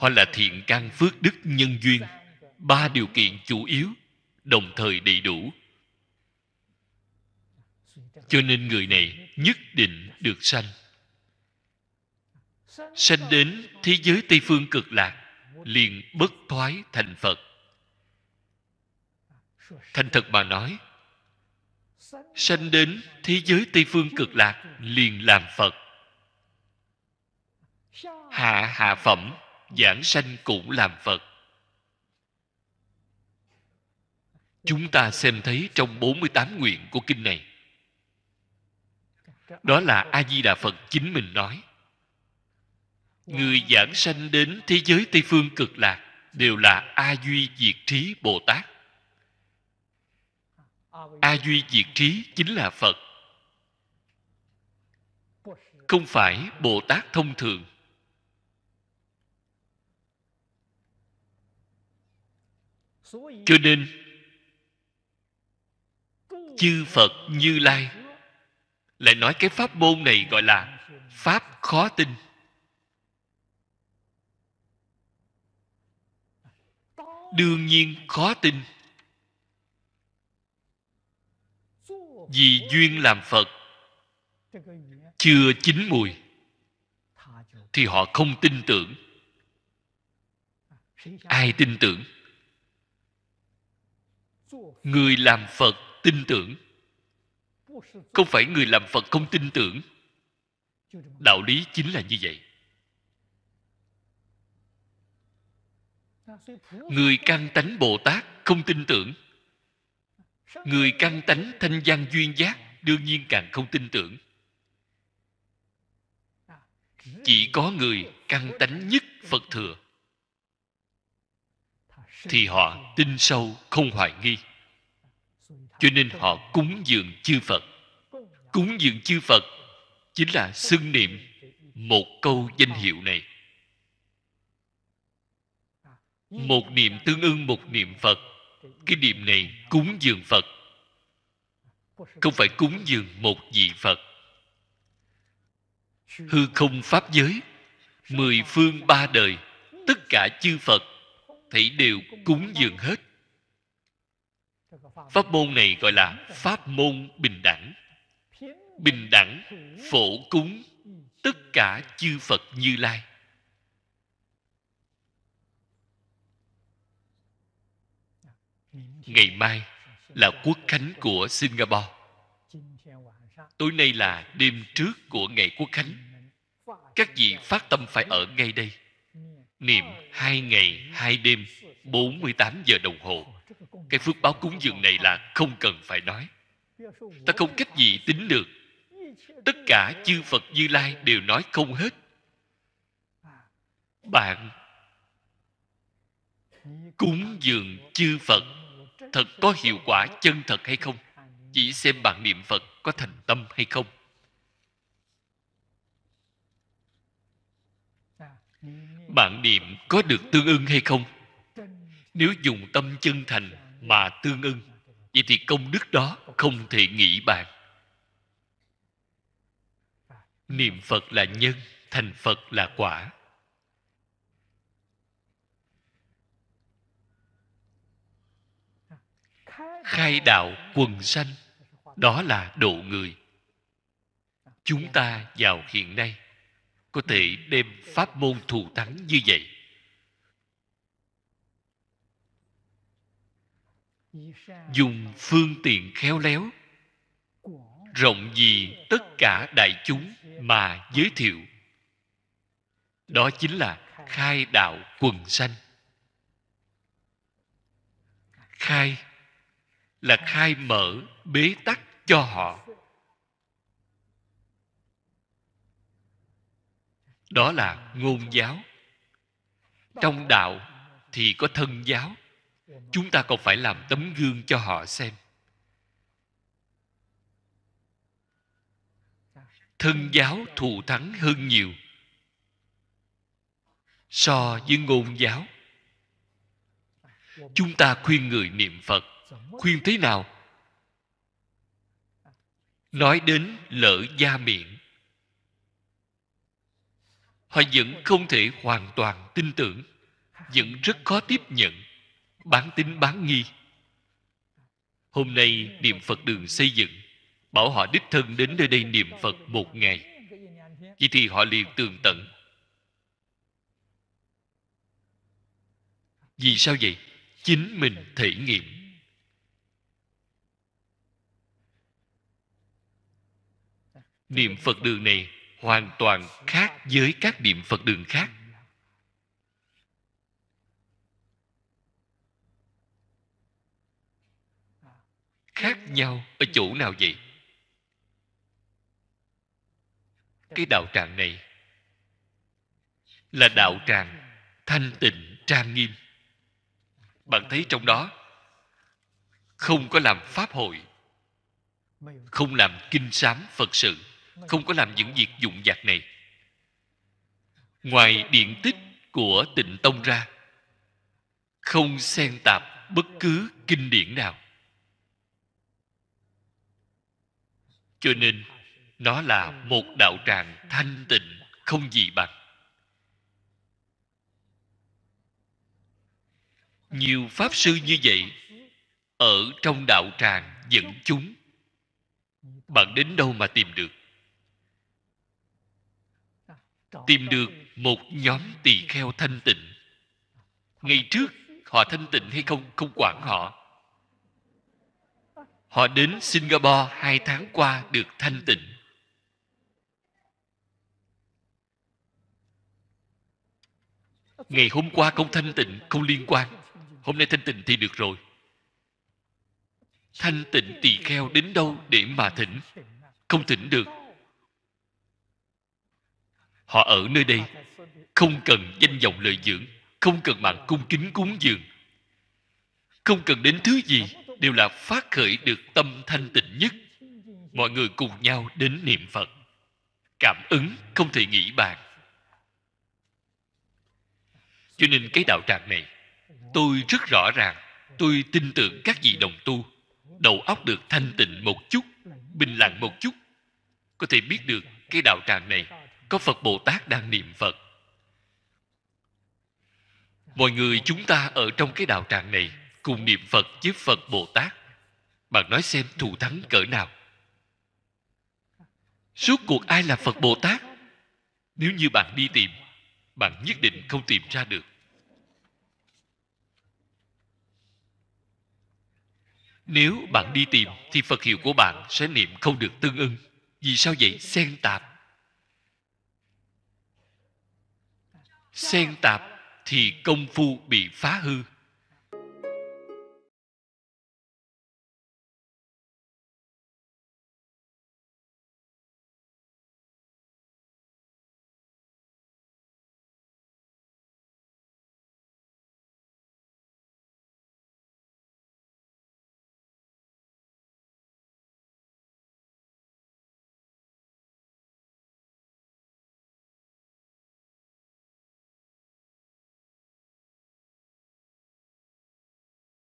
họ là thiện căn phước đức nhân duyên ba điều kiện chủ yếu đồng thời đầy đủ cho nên người này nhất định được sanh sanh đến thế giới tây phương cực lạc liền bất thoái thành phật thành thật bà nói sanh đến thế giới tây phương cực lạc liền làm phật hạ hạ phẩm giảng sanh cũng làm phật chúng ta xem thấy trong 48 nguyện của kinh này đó là a di đà phật chính mình nói người giảng sanh đến thế giới tây phương cực lạc đều là a duy diệt trí bồ tát a duy diệt trí chính là phật không phải bồ tát thông thường cho nên chư phật như lai lại nói cái pháp môn này gọi là pháp khó tin đương nhiên khó tin vì duyên làm phật chưa chín mùi thì họ không tin tưởng ai tin tưởng người làm phật tin tưởng không phải người làm phật không tin tưởng đạo lý chính là như vậy người căn tánh bồ tát không tin tưởng người căn tánh thanh văn duyên giác đương nhiên càng không tin tưởng chỉ có người căn tánh nhất phật thừa thì họ tin sâu không hoài nghi cho nên họ cúng dường chư phật cúng dường chư phật chính là xưng niệm một câu danh hiệu này một niệm tương ưng một niệm phật cái niệm này cúng dường phật không phải cúng dường một vị phật hư không pháp giới mười phương ba đời tất cả chư phật thảy đều cúng dường hết pháp môn này gọi là pháp môn bình đẳng bình đẳng phổ cúng tất cả chư phật như lai ngày mai là quốc khánh của singapore tối nay là đêm trước của ngày quốc khánh các vị phát tâm phải ở ngay đây niệm hai ngày hai đêm 48 giờ đồng hồ cái phước báo cúng dường này là không cần phải nói ta không cách gì tính được tất cả chư phật như lai đều nói không hết bạn cúng dường chư phật thật có hiệu quả chân thật hay không chỉ xem bạn niệm phật có thành tâm hay không bạn niệm có được tương ưng hay không nếu dùng tâm chân thành mà tương ưng vậy thì công đức đó không thể nghĩ bạn. niệm phật là nhân thành phật là quả khai đạo quần sanh đó là độ người chúng ta vào hiện nay có thể đem pháp môn thù thắng như vậy dùng phương tiện khéo léo rộng gì tất cả đại chúng mà giới thiệu đó chính là khai đạo quần sanh khai là khai mở bế tắc cho họ đó là ngôn giáo trong đạo thì có thân giáo chúng ta còn phải làm tấm gương cho họ xem thân giáo thù thắng hơn nhiều so với ngôn giáo chúng ta khuyên người niệm phật khuyên thế nào nói đến lỡ da miệng họ vẫn không thể hoàn toàn tin tưởng vẫn rất khó tiếp nhận bán tín bán nghi hôm nay niệm phật đường xây dựng bảo họ đích thân đến nơi đây niệm phật một ngày vậy thì họ liền tường tận vì sao vậy chính mình thể nghiệm niệm phật đường này hoàn toàn khác với các niệm phật đường khác khác nhau ở chỗ nào vậy cái đạo tràng này là đạo tràng thanh tịnh trang nghiêm bạn thấy trong đó không có làm pháp hội không làm kinh sám phật sự không có làm những việc dụng dạc này ngoài điện tích của tịnh tông ra không xen tạp bất cứ kinh điển nào cho nên nó là một đạo tràng thanh tịnh không gì bằng nhiều pháp sư như vậy ở trong đạo tràng dẫn chúng bạn đến đâu mà tìm được tìm được một nhóm tỳ kheo thanh tịnh ngày trước họ thanh tịnh hay không không quản họ họ đến singapore hai tháng qua được thanh tịnh ngày hôm qua không thanh tịnh không liên quan hôm nay thanh tịnh thì được rồi thanh tịnh tỳ kheo đến đâu để mà thỉnh không thỉnh được họ ở nơi đây không cần danh vọng lợi dưỡng không cần mạng cung kính cúng dường không cần đến thứ gì đều là phát khởi được tâm thanh tịnh nhất mọi người cùng nhau đến niệm phật cảm ứng không thể nghĩ bàn cho nên cái đạo tràng này tôi rất rõ ràng tôi tin tưởng các vị đồng tu đầu óc được thanh tịnh một chút bình lặng một chút có thể biết được cái đạo tràng này có phật bồ tát đang niệm phật mọi người chúng ta ở trong cái đạo tràng này cùng niệm phật với phật bồ tát bạn nói xem thù thắng cỡ nào suốt cuộc ai là phật bồ tát nếu như bạn đi tìm bạn nhất định không tìm ra được nếu bạn đi tìm thì phật hiệu của bạn sẽ niệm không được tương ưng vì sao vậy xen tạp xen tạp thì công phu bị phá hư